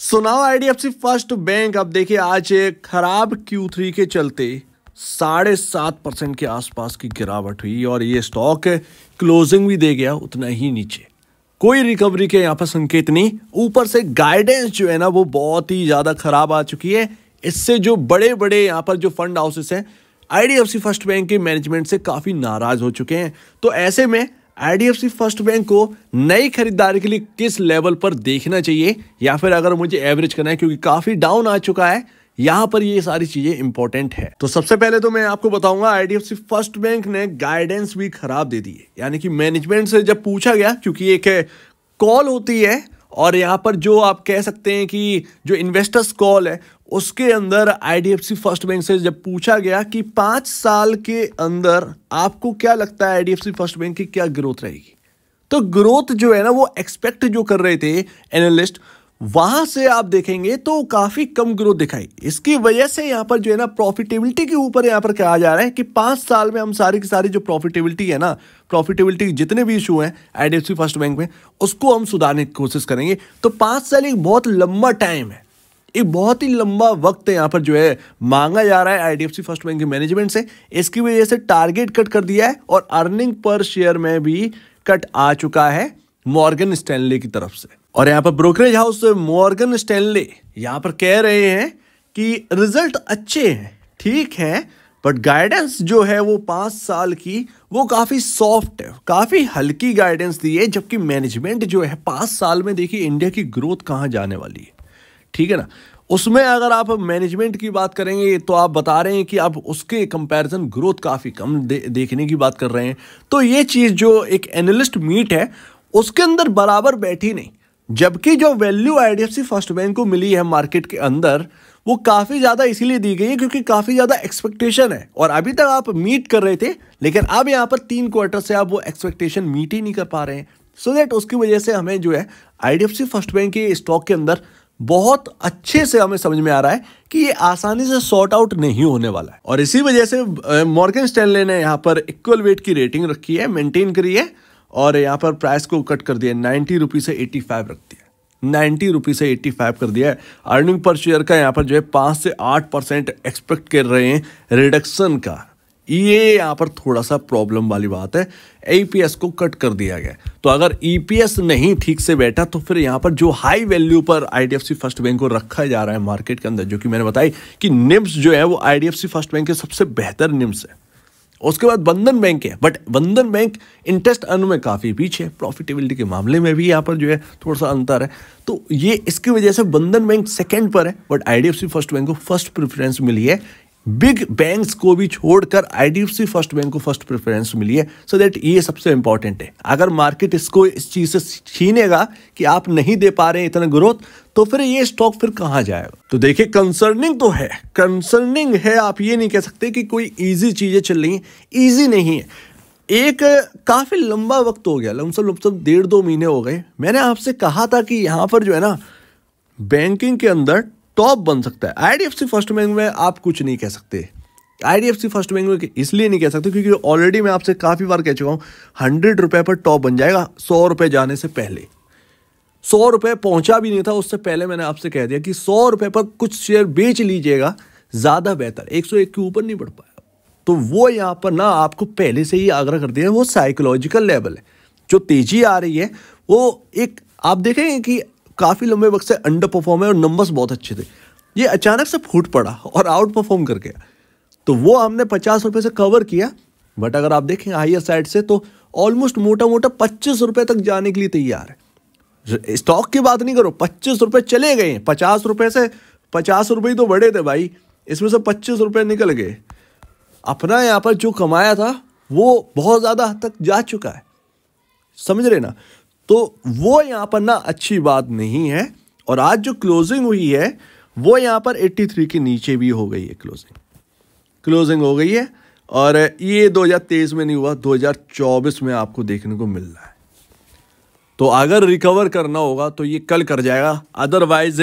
सो IDFC First bank अब देखिए आज खराब क्यू थ्री के चलते साढ़े सात परसेंट के आसपास की गिरावट हुई और ये स्टॉक क्लोजिंग भी दे गया उतना ही नीचे कोई रिकवरी के यहाँ पर संकेत नहीं ऊपर से गाइडेंस जो है ना वो बहुत ही ज़्यादा खराब आ चुकी है इससे जो बड़े बड़े यहाँ पर जो फंड हाउसेस हैं आईडीएफसी फर्स्ट बैंक के मैनेजमेंट से काफ़ी नाराज़ हो चुके हैं तो ऐसे में आईडीएफसी फर्स्ट बैंक को नई खरीदारी के लिए किस लेवल पर देखना चाहिए या फिर अगर मुझे एवरेज करना है क्योंकि काफी डाउन आ चुका है यहाँ पर ये सारी चीजें इंपॉर्टेंट है तो सबसे पहले तो मैं आपको बताऊंगा आईडीएफसी फर्स्ट बैंक ने गाइडेंस भी खराब दे दी है यानी कि मैनेजमेंट से जब पूछा गया क्योंकि एक कॉल होती है और यहाँ पर जो आप कह सकते हैं कि जो इन्वेस्टर्स कॉल है उसके अंदर आई फर्स्ट बैंक से जब पूछा गया कि पाँच साल के अंदर आपको क्या लगता है आई फर्स्ट बैंक की क्या ग्रोथ रहेगी तो ग्रोथ जो है ना वो एक्सपेक्ट जो कर रहे थे एनालिस्ट वहां से आप देखेंगे तो काफी कम ग्रोथ दिखाई इसकी वजह से यहाँ पर जो है ना प्रॉफिटेबिलिटी के ऊपर यहाँ पर कहा जा रहा है कि पांच साल में हम सारी की सारी जो प्रॉफिटेबिलिटी है ना प्रॉफिटेबिलिटी जितने भी इशू हैं आई फर्स्ट बैंक में उसको हम सुधारने की कोशिश करेंगे तो पांच साल एक बहुत लंबा टाइम है एक बहुत ही लंबा वक्त यहाँ पर जो है मांगा जा रहा है आईडीएफसी फर्स्ट बैंक के मैनेजमेंट से इसकी वजह से टारगेट कट कर दिया है और अर्निंग पर शेयर में भी कट आ चुका है मॉर्गन स्टैनले की तरफ से और यहाँ पर ब्रोकरेज हाउस मॉर्गन स्टैनले यहाँ पर कह रहे हैं कि रिजल्ट अच्छे हैं ठीक है बट गाइडेंस जो है वो पाँच साल की वो काफ़ी सॉफ्ट है काफ़ी हल्की गाइडेंस दी है जबकि मैनेजमेंट जो है पाँच साल में देखिए इंडिया की ग्रोथ कहाँ जाने वाली है ठीक है ना उसमें अगर आप मैनेजमेंट की बात करेंगे तो आप बता रहे हैं कि आप उसके कंपैरिजन ग्रोथ काफ़ी कम दे, देखने की बात कर रहे हैं तो ये चीज़ जो एक एनालिस्ट मीट है उसके अंदर बराबर बैठी नहीं जबकि जो वैल्यू आईडीएफसी फर्स्ट बैंक को मिली है मार्केट के अंदर वो काफ़ी ज़्यादा इसीलिए दी गई है क्योंकि काफ़ी ज़्यादा एक्सपेक्टेशन है और अभी तक आप मीट कर रहे थे लेकिन अब यहाँ पर तीन क्वार्टर से आप वो एक्सपेक्टेशन मीट ही नहीं कर पा रहे हैं सो so दैट उसकी वजह से हमें जो है आईडीएफसी फर्स्ट बैंक के स्टॉक के अंदर बहुत अच्छे से हमें समझ में आ रहा है कि ये आसानी से सॉर्ट आउट नहीं होने वाला है और इसी वजह से मॉर्गन स्टैनले ने यहाँ पर इक्वल वेट की रेटिंग रखी है मेंटेन करी है और यहाँ पर प्राइस को कट कर दिया नाइन्टी रुपीज़ से एट्टी फाइव रख दिया नाइन्टी रुपीज़ से एट्टी फाइव कर दिया है अर्निंग पर शेयर का यहाँ पर जो है पाँच से आठ परसेंट एक्सपेक्ट कर रहे हैं रिडक्शन का ये यहाँ पर थोड़ा सा प्रॉब्लम वाली बात है ई को कट कर दिया गया तो अगर ई e नहीं ठीक से बैठा तो फिर यहाँ पर जो हाई वैल्यू पर आई फर्स्ट बैंक को रखा जा रहा है मार्केट के अंदर जो कि मैंने बताई कि निम्स जो है वो आई फर्स्ट बैंक के सबसे बेहतर निम्स है उसके बाद बंधन बैंक है बट बंधन बैंक इंटरेस्ट अर्न में काफ़ी पीछे है प्रॉफिटेबिलिटी के मामले में भी यहाँ पर जो है थोड़ा सा अंतर है तो ये इसकी वजह से बंधन बैंक सेकेंड पर है बट आई फर्स्ट बैंक को फर्स्ट प्रेफरेंस मिली है बिग बैंक्स को भी छोड़कर आईडीएफसी फर्स्ट बैंक को फर्स्ट प्रेफरेंस मिली है सो so दैट ये सबसे इंपॉर्टेंट है अगर मार्केट इसको इस चीज़ से छीनेगा कि आप नहीं दे पा रहे हैं इतना ग्रोथ तो फिर ये स्टॉक फिर कहाँ जाएगा तो देखिए कंसर्निंग तो है कंसर्निंग है आप ये नहीं कह सकते कि कोई ईजी चीज़ें चल रही हैं ईजी नहीं है एक काफ़ी लंबा वक्त हो गया लमसम लमसम डेढ़ दो महीने हो गए मैंने आपसे कहा था कि यहाँ पर जो है ना बैंकिंग के अंदर टॉप बन सकता है आईडीएफसी फर्स्ट बैंक में आप कुछ नहीं कह सकते आईडीएफसी फर्स्ट बैंक में इसलिए नहीं कह सकते क्योंकि ऑलरेडी मैं आपसे काफ़ी बार कह चुका हूँ हंड्रेड रुपये पर टॉप बन जाएगा सौ रुपये जाने से पहले सौ रुपये पहुँचा भी नहीं था उससे पहले मैंने आपसे कह दिया कि सौ रुपये पर कुछ शेयर बेच लीजिएगा ज़्यादा बेहतर एक सौ एक के ऊपर नहीं बढ़ पाया तो वो यहाँ पर ना आपको पहले से ही आग्रह कर दिया वो साइकोलॉजिकल लेवल है जो तेज़ी आ रही है वो एक आप देखेंगे कि काफ़ी लंबे वक्त से अंडर परफॉर्म है और नंबर्स बहुत अच्छे थे ये अचानक से फूट पड़ा और आउट परफॉर्म कर गया तो वो हमने पचास रुपये से कवर किया बट अगर आप देखें हाइयर साइड से तो ऑलमोस्ट मोटा मोटा पच्चीस रुपये तक जाने के लिए तैयार है स्टॉक की बात नहीं करो पच्चीस रुपये चले गए पचास रुपये से पचास रुपये तो बढ़े थे भाई इसमें से पच्चीस रुपये निकल गए अपना यहाँ पर जो कमाया था वो बहुत ज़्यादा हद तक जा चुका है समझ रहे ना तो वो यहाँ पर ना अच्छी बात नहीं है और आज जो क्लोजिंग हुई है वो यहाँ पर 83 के नीचे भी हो गई है क्लोजिंग क्लोजिंग हो गई है और ये 2023 में नहीं हुआ 2024 में आपको देखने को मिल रहा है तो अगर रिकवर करना होगा तो ये कल कर जाएगा अदरवाइज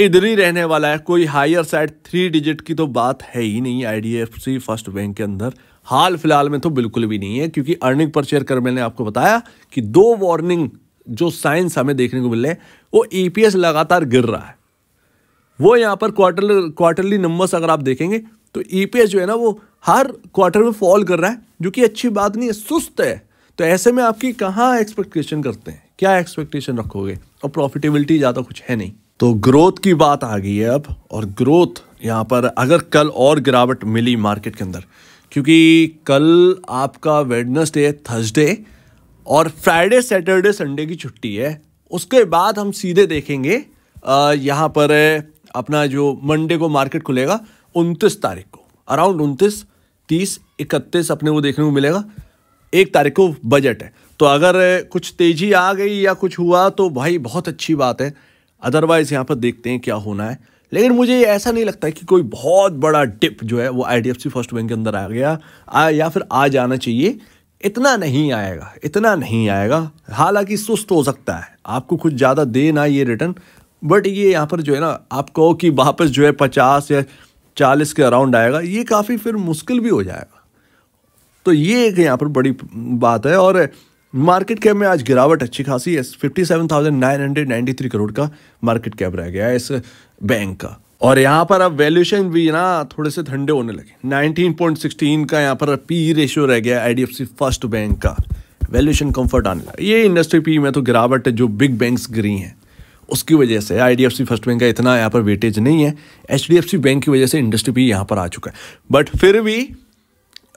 इधर ही रहने वाला है कोई हायर साइड थ्री डिजिट की तो बात है ही नहीं आई फर्स्ट बैंक के अंदर हाल फिलहाल में तो बिल्कुल भी नहीं है क्योंकि अर्निंग पर शेयर कर मैंने आपको बताया कि दो वार्निंग जो साइंस हमें देखने को मिल रहे हैं वो ईपीएस e लगातार गिर रहा है वो यहाँ पर क्वार्टर क्वार्टरली नंबर्स अगर आप देखेंगे तो ईपीएस e जो है ना वो हर क्वार्टर में फॉल कर रहा है जो कि अच्छी बात नहीं है सुस्त है तो ऐसे में आपकी कहाँ एक्सपेक्टेशन करते हैं क्या एक्सपेक्टेशन रखोगे और प्रॉफिटेबिलिटी ज़्यादा कुछ है नहीं तो ग्रोथ की बात आ गई है अब और ग्रोथ यहाँ पर अगर कल और गिरावट मिली मार्केट के अंदर क्योंकि कल आपका है थर्सडे और फ्राइडे सैटरडे संडे की छुट्टी है उसके बाद हम सीधे देखेंगे यहाँ पर अपना जो मंडे को मार्केट खुलेगा उनतीस तारीख को अराउंड उनतीस तीस इकतीस अपने को देखने को मिलेगा एक तारीख को बजट है तो अगर कुछ तेज़ी आ गई या कुछ हुआ तो भाई बहुत अच्छी बात है अदरवाइज़ यहाँ पर देखते हैं क्या होना है लेकिन मुझे ऐसा नहीं लगता कि कोई बहुत बड़ा डिप जो है वो आई फर्स्ट बैंक के अंदर आ गया आ, या फिर आ जाना चाहिए इतना नहीं आएगा इतना नहीं आएगा हालांकि सुस्त हो सकता है आपको कुछ ज़्यादा दे ना ये रिटर्न बट ये यहाँ पर जो है ना आप कहो कि वापस जो है पचास या चालीस के अराउंड आएगा ये काफ़ी फिर मुश्किल भी हो जाएगा तो ये एक यहाँ पर बड़ी बात है और मार्केट कैप में आज गिरावट अच्छी खासी है fifty seven thousand nine hundred ninety three crore का मार्केट कैप रह गया है इस बैंक का और यहाँ पर अब वैल्यूएशन भी ना थोड़े से ठंडे होने लगे नाइनटीन पॉइंट सिक्सटीन का यहाँ पर पी रेशियो e रह गया सी फर्स्ट बैंक का वैल्यूएशन कंफर्ट आने लगा ये इंडस्ट्री पी e में तो गिरावट जो बिग बैंक्स गिरी हैं उसकी वजह से सी फर्स्ट बैंक का इतना यहाँ पर वेटेज नहीं है सी बैंक की वजह से इंडस्ट्री पी e यहाँ पर आ चुका है बट फिर भी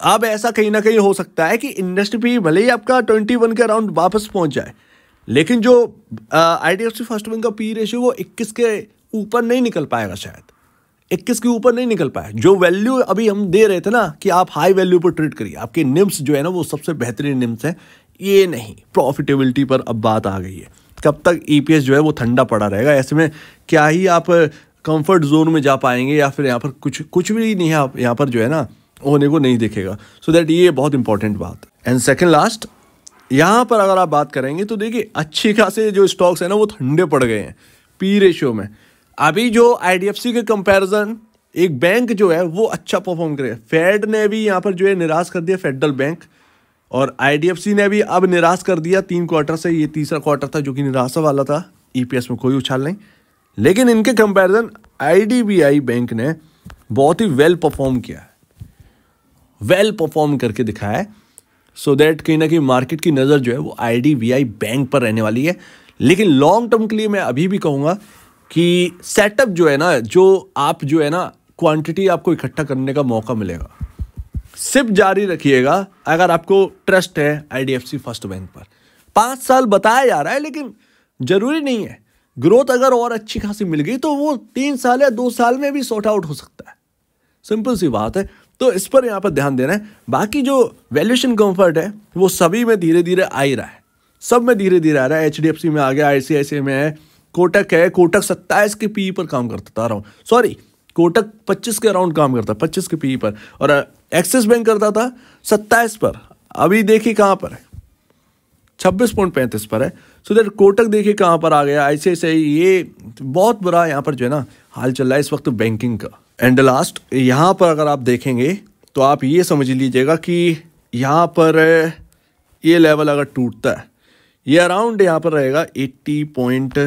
अब ऐसा कहीं ना कहीं हो सकता है कि इंडस्ट्री भी भले ही आपका ट्वेंटी वन के अराउंड वापस पहुंच जाए लेकिन जो I D F C First Bank का पी रेशियो वो इक्कीस के ऊपर नहीं निकल पाएगा शायद इक्कीस के ऊपर नहीं निकल पाए जो वैल्यू अभी हम दे रहे थे ना कि आप हाई वैल्यू पर ट्रेड करिए आपके निम्स जो है ना वो सबसे बेहतरीन निम्स हैं ये नहीं प्रॉफिटेबिलिटी पर अब बात आ गई है कब तक ई e जो है वो ठंडा पड़ा रहेगा ऐसे में क्या ही आप कंफर्ट जोन में जा पाएंगे या फिर यहाँ पर कुछ कुछ भी नहीं है आप यहाँ पर जो है ना होने को नहीं देखेगा सो so दैट ये बहुत इंपॉर्टेंट बात एंड सेकेंड लास्ट यहाँ पर अगर आप बात करेंगे तो देखिए अच्छे खासे जो स्टॉक्स हैं ना वो ठंडे पड़ गए हैं पी रेशियो में अभी जो आई के कंपैरिजन एक बैंक जो है वो अच्छा परफॉर्म करेगा फेड ने भी यहाँ पर जो है निराश कर दिया फेडरल बैंक और आई ने भी अब निराश कर दिया तीन क्वार्टर से ये तीसरा क्वार्टर था जो कि निराशा वाला था ई e में कोई उछाल नहीं लेकिन इनके कंपेरिजन आई बैंक ने बहुत ही वेल परफॉर्म किया है वेल परफॉर्म करके दिखाया है सो दैट कहीं ना कहीं मार्केट की नज़र जो है वो आई बैंक पर रहने वाली है लेकिन लॉन्ग टर्म के लिए मैं अभी भी कहूँगा कि सेटअप जो है ना जो आप जो है ना क्वांटिटी आपको इकट्ठा करने का मौका मिलेगा सिर्फ जारी रखिएगा अगर आपको ट्रस्ट है आईडीएफसी फर्स्ट बैंक पर पाँच साल बताया जा रहा है लेकिन ज़रूरी नहीं है ग्रोथ अगर और अच्छी खासी मिल गई तो वो तीन साल या दो साल में भी सॉर्ट आउट हो सकता है सिंपल सी बात है तो इस पर यहाँ पर ध्यान देना है बाकी जो वैल्यूशन कंफर्ट है वो सभी में धीरे धीरे आ ही रहा है सब में धीरे धीरे आ रहा है एच डी एफ सी में आ गया आई में है कोटक है कोटक सत्ताईस के पी e पर काम करता रहा अराउंड सॉरी कोटक पच्चीस के अराउंड काम करता पच्चीस के पी e पर और एक्सिस बैंक करता था सत्ताईस पर अभी देखिए कहाँ पर है छब्बीस पॉइंट पैंतीस पर है सो दैट कोटक देखिए कहाँ पर आ गया ऐसे ऐसे ये बहुत बुरा यहाँ पर जो है ना हाल चल रहा है इस वक्त बैंकिंग का एंड लास्ट यहाँ पर अगर आप देखेंगे तो आप ये समझ लीजिएगा कि यहाँ पर ये लेवल अगर टूटता है ये अराउंड यहाँ पर रहेगा एट्टी पॉइंट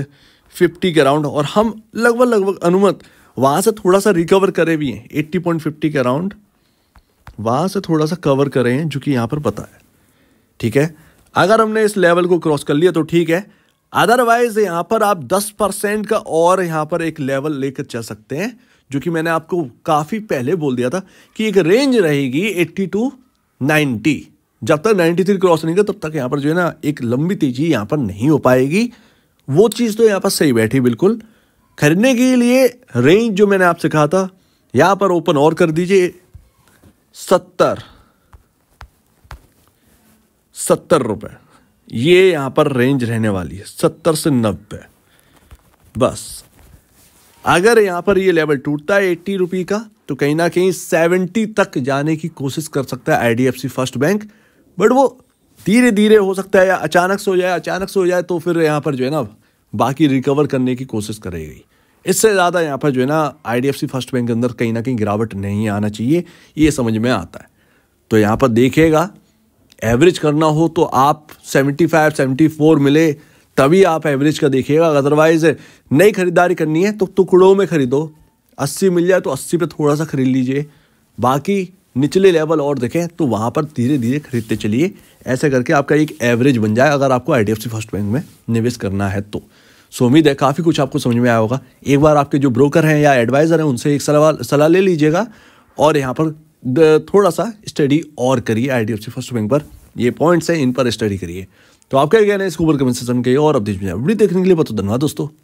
फिफ्टी के अराउंड और हम लगभग लगभग अनुमत वहाँ से थोड़ा सा रिकवर करे भी हैं एट्टी पॉइंट फिफ्टी के अराउंड वहाँ से थोड़ा सा कवर करें हैं जो कि यहाँ पर पता है ठीक है अगर हमने इस लेवल को क्रॉस कर लिया तो ठीक है अदरवाइज यहाँ पर आप 10 परसेंट का और यहाँ पर एक लेवल लेकर चल सकते हैं जो कि मैंने आपको काफ़ी पहले बोल दिया था कि एक रेंज रहेगी 80 टू 90 जब तक 93 क्रॉस नहीं कर तब तक यहाँ पर जो है ना एक लंबी तेजी यहाँ पर नहीं हो पाएगी वो चीज़ तो यहाँ पर सही बैठी बिल्कुल खरीदने के लिए रेंज जो मैंने आपसे कहा था यहाँ पर ओपन और कर दीजिए सत्तर सत्तर रुपये ये यहाँ पर रेंज रहने वाली है सत्तर से नब्बे बस अगर यहाँ पर ये लेवल टूटता है एट्टी रुपये का तो कहीं ना कहीं सेवेंटी तक जाने की कोशिश कर सकता है आईडीएफसी फर्स्ट बैंक बट वो धीरे धीरे हो सकता है या अचानक से हो जाए अचानक से हो जाए तो फिर यहाँ पर जो है ना बाकी रिकवर करने की कोशिश करेगी इससे ज़्यादा यहाँ पर जो है ना आईडीएफसी फर्स्ट बैंक के अंदर कहीं ना कहीं गिरावट नहीं आना चाहिए ये समझ में आता है तो यहाँ पर देखेगा एवरेज करना हो तो आप 75 74 मिले तभी आप एवरेज का देखिएगा अदरवाइज नई खरीदारी करनी है तो टुकड़ों में खरीदो 80 मिल जाए तो 80 पे थोड़ा सा खरीद लीजिए बाकी निचले लेवल और देखें तो वहाँ पर धीरे धीरे खरीदते चलिए ऐसे करके आपका एक एवरेज बन जाए अगर आपको आई फर्स्ट बैंक में निवेश करना है तो सो उम्मीद है काफ़ी कुछ आपको समझ में आया होगा एक बार आपके जो ब्रोकर हैं या एडवाइज़र हैं उनसे एक सलाह सलाह ले लीजिएगा और यहाँ पर थोड़ा सा स्टडी और करिए I D F C First Bank पर ये पॉइंट्स हैं इन पर स्टडी करिए तो आपका क्या कहना है इसको ऊपर कमेंट सेक्शन के और अपडेट में वीडियो देखने के लिए बहुत धन्यवाद दोस्तों